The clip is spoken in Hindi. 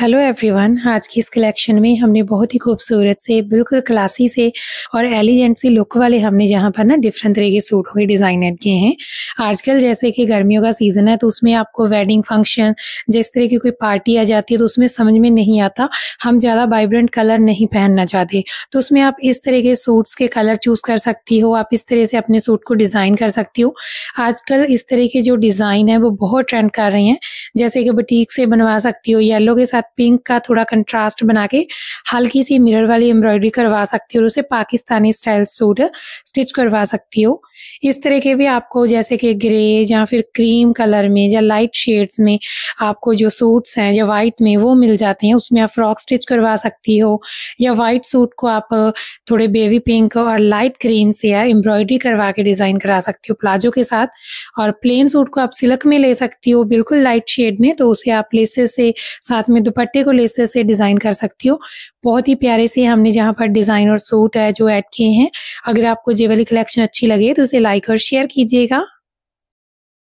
हेलो एवरीवन आज की इस कलेक्शन में हमने बहुत ही खूबसूरत से बिल्कुल क्लासी से और एलिजेंट से लुक वाले हमने जहाँ पर ना डिफरेंट तरह के सूटों के डिज़ाइन किए हैं आजकल जैसे कि गर्मियों का सीज़न है तो उसमें आपको वेडिंग फंक्शन जिस तरह की कोई पार्टी आ जाती है तो उसमें समझ में नहीं आता हम ज़्यादा वाइब्रेंट कलर नहीं पहनना चाहते तो उसमें आप इस तरह के सूट्स के कलर चूज़ कर सकती हो आप इस तरह से अपने सूट को डिज़ाइन कर सकती हो आजकल इस तरह के जो डिज़ाइन है वो बहुत ट्रेंड कर रहे हैं जैसे कि बुटीक से बनवा सकती हो येलो के साथ पिंक का थोड़ा कंट्रास्ट बना के हल्की सी मिरर वाली एम्ब्रॉयडरी करवा सकती हो और उसे पाकिस्तानी स्टाइल सूट स्टिच करवा सकती हो इस तरह के भी आपको जैसे कि ग्रे या फिर क्रीम कलर में या लाइट शेड्स में आपको जो सूट्स हैं या वाइट में वो मिल जाते हैं उसमें आप फ्रॉक स्टिच करवा सकती हो या वाइट सूट को आप थोड़े बेबी पिंक और लाइट ग्रीन से या एम्ब्रॉयडरी करवा के डिज़ाइन करा सकती हो प्लाजो के साथ और प्लेन सूट को आप सिल्क में ले सकती हो बिल्कुल लाइट शेड में तो उसे आप लेसेस से साथ में दुपट्टे को लेसर से डिज़ाइन कर सकती हो बहुत ही प्यारे से हमने जहाँ पर डिज़ाइन और सूट है जो ऐड किए हैं अगर आपको जेवली कलेक्शन अच्छी लगे तो उसे लाइक और शेयर कीजिएगा